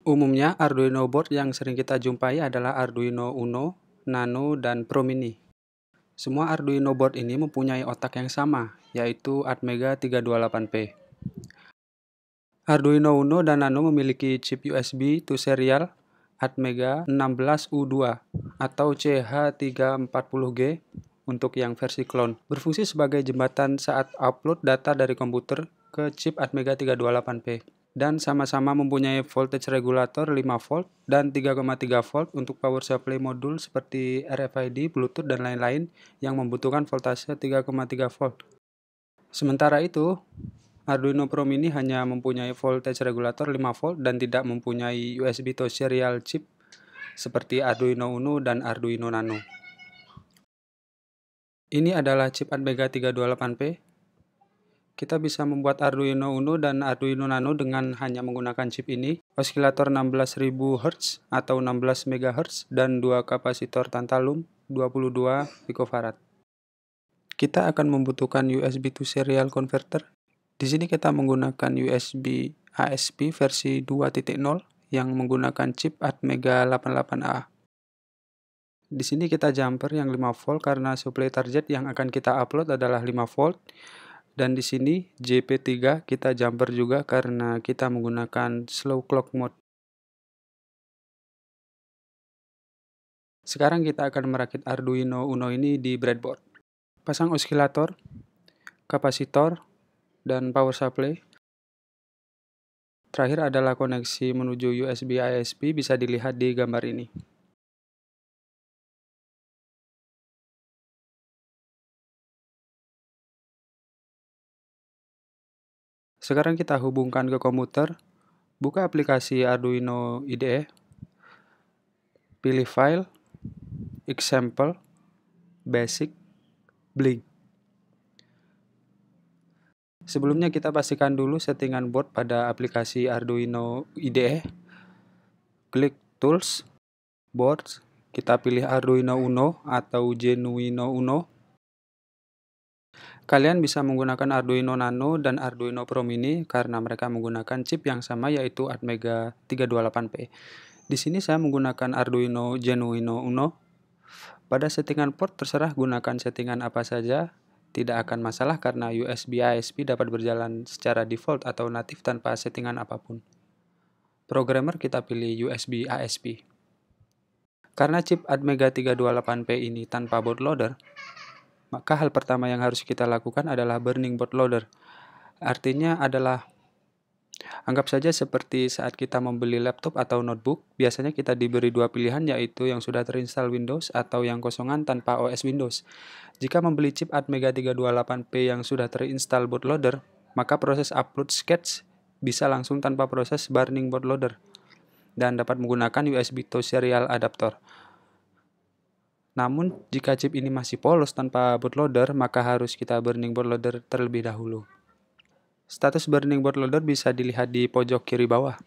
Umumnya, Arduino board yang sering kita jumpai adalah Arduino Uno, Nano, dan Pro Mini. Semua Arduino board ini mempunyai otak yang sama, yaitu Atmega 328P. Arduino Uno dan Nano memiliki chip USB to serial Atmega 16U2 atau CH340G untuk yang versi clone. Berfungsi sebagai jembatan saat upload data dari komputer ke chip Atmega 328P dan sama-sama mempunyai voltage regulator 5 volt dan 3,3 volt untuk power supply modul seperti RFID, Bluetooth, dan lain-lain yang membutuhkan voltase 3,3 volt. Sementara itu, Arduino Pro Mini hanya mempunyai voltage regulator 5 volt dan tidak mempunyai USB to serial chip seperti Arduino Uno dan Arduino Nano. Ini adalah chip Atmega 328P kita bisa membuat Arduino Uno dan Arduino Nano dengan hanya menggunakan chip ini, oscillator 16000 Hz atau 16 MHz dan dua kapasitor tantalum 22 picofarad. Kita akan membutuhkan USB to serial converter. Di sini kita menggunakan USB ASP versi 2.0 yang menggunakan chip Atmega 88A. Di sini kita jumper yang 5 volt karena supply target yang akan kita upload adalah 5 volt dan di sini JP3 kita jumper juga karena kita menggunakan slow clock mode. Sekarang kita akan merakit Arduino Uno ini di breadboard. Pasang oscillator, kapasitor, dan power supply. Terakhir adalah koneksi menuju USB ISP bisa dilihat di gambar ini. Sekarang kita hubungkan ke komputer. Buka aplikasi Arduino IDE. Pilih file, example, basic, blink. Sebelumnya kita pastikan dulu settingan board pada aplikasi Arduino IDE. Klik Tools, Boards, kita pilih Arduino Uno atau Genuino Uno. Kalian bisa menggunakan Arduino Nano dan Arduino Pro Mini karena mereka menggunakan chip yang sama yaitu Atmega 328P. Di sini saya menggunakan Arduino Genuino Uno. Pada settingan port terserah gunakan settingan apa saja, tidak akan masalah karena USB ISP dapat berjalan secara default atau natif tanpa settingan apapun. Programmer kita pilih USB ISP. Karena chip Atmega 328P ini tanpa bootloader, maka hal pertama yang harus kita lakukan adalah burning loader. Artinya adalah Anggap saja seperti saat kita membeli laptop atau notebook, biasanya kita diberi dua pilihan yaitu yang sudah terinstall Windows atau yang kosongan tanpa OS Windows. Jika membeli chip Atmega 328P yang sudah terinstall bootloader, maka proses upload sketch bisa langsung tanpa proses burning bootloader dan dapat menggunakan USB to serial adapter. Namun, jika chip ini masih polos tanpa bootloader, maka harus kita burning bootloader terlebih dahulu. Status burning bootloader bisa dilihat di pojok kiri bawah.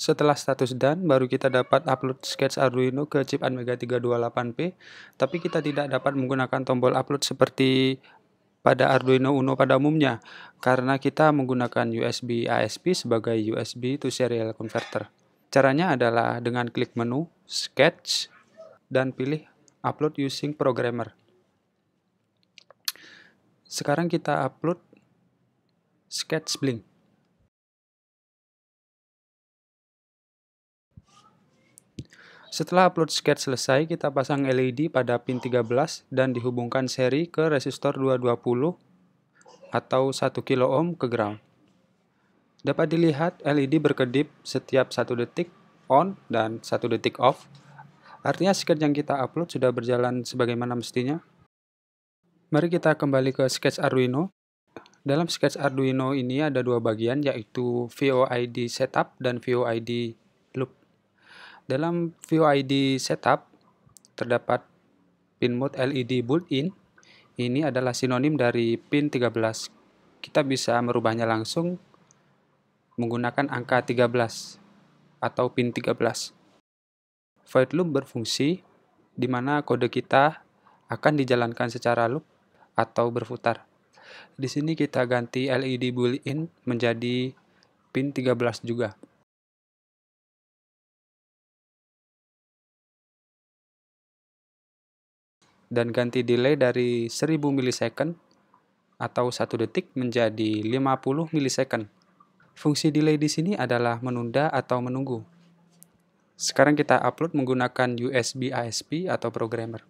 Setelah status done, baru kita dapat upload sketch Arduino ke chip Anmega 328P, tapi kita tidak dapat menggunakan tombol upload seperti pada Arduino Uno pada umumnya, karena kita menggunakan USB ASP sebagai USB to serial converter. Caranya adalah dengan klik menu Sketch dan pilih Upload using Programmer. Sekarang kita upload Sketch Blink. Setelah upload sketch selesai, kita pasang LED pada pin 13 dan dihubungkan seri ke resistor 220 atau 1 kilo ohm ke ground. Dapat dilihat LED berkedip setiap satu detik on dan satu detik off. Artinya sketch yang kita upload sudah berjalan sebagaimana mestinya. Mari kita kembali ke sketch Arduino. Dalam sketch Arduino ini ada dua bagian yaitu VOID setup dan VOID loop. Dalam VOID setup terdapat pin mode LED built-in. Ini adalah sinonim dari pin 13. Kita bisa merubahnya langsung menggunakan angka 13 atau pin 13. Void loop berfungsi di mana kode kita akan dijalankan secara loop atau berputar. Di sini kita ganti LED boolean menjadi pin 13 juga. dan ganti delay dari 1000 milisecond atau 1 detik menjadi 50 milisecond. Fungsi delay di sini adalah menunda atau menunggu. Sekarang kita upload menggunakan USB ASP atau programmer.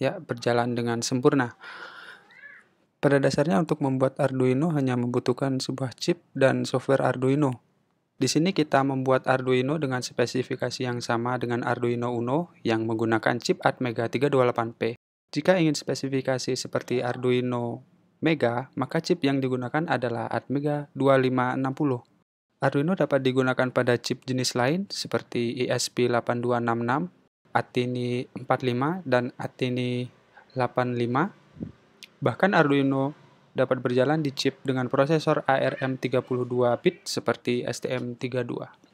Ya, berjalan dengan sempurna. Pada dasarnya untuk membuat Arduino hanya membutuhkan sebuah chip dan software Arduino. Di sini kita membuat Arduino dengan spesifikasi yang sama dengan Arduino Uno yang menggunakan chip Atmega 328P. Jika ingin spesifikasi seperti Arduino Mega, maka chip yang digunakan adalah Atmega 2560. Arduino dapat digunakan pada chip jenis lain seperti ESP8266, Atini 45, dan Atini 85. Bahkan Arduino dapat berjalan di chip dengan prosesor ARM 32 bit seperti STM32.